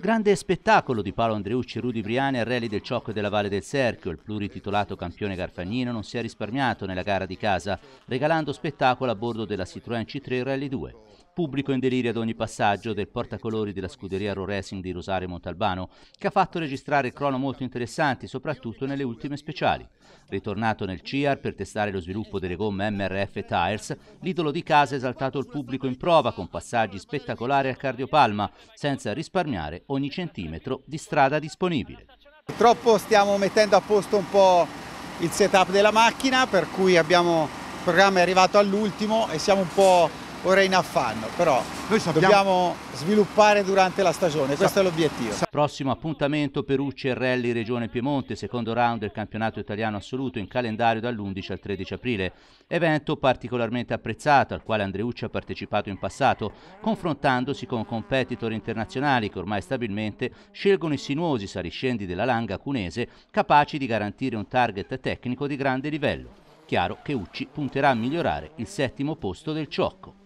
Grande spettacolo di Paolo Andreucci e Rudy Briani al rally del Ciocco e della Valle del Serchio. Il plurititolato campione Garfagnino non si è risparmiato nella gara di casa, regalando spettacolo a bordo della Citroën C3 Rally 2. Pubblico in delirio ad ogni passaggio del portacolori della scuderia Ro Racing di Rosario Montalbano, che ha fatto registrare crono molto interessanti, soprattutto nelle ultime speciali. Ritornato nel CIAR per testare lo sviluppo delle gomme MRF Tires, l'idolo di casa ha esaltato il pubblico in prova con passaggi spettacolari al cardiopalma, senza risparmiare ogni centimetro di strada disponibile. Purtroppo stiamo mettendo a posto un po' il setup della macchina, per cui abbiamo, il programma è arrivato all'ultimo e siamo un po' ora in affanno, però Noi sappiamo... dobbiamo sviluppare durante la stagione, questo è l'obiettivo. Prossimo appuntamento perù Rally Regione Piemonte, secondo round del campionato italiano assoluto in calendario dall'11 al 13 aprile. Evento particolarmente apprezzato al quale Andreucci ha partecipato in passato, confrontandosi con competitor internazionali che ormai stabilmente scelgono i sinuosi saliscendi della langa cunese capaci di garantire un target tecnico di grande livello. Chiaro che Ucci punterà a migliorare il settimo posto del Ciocco.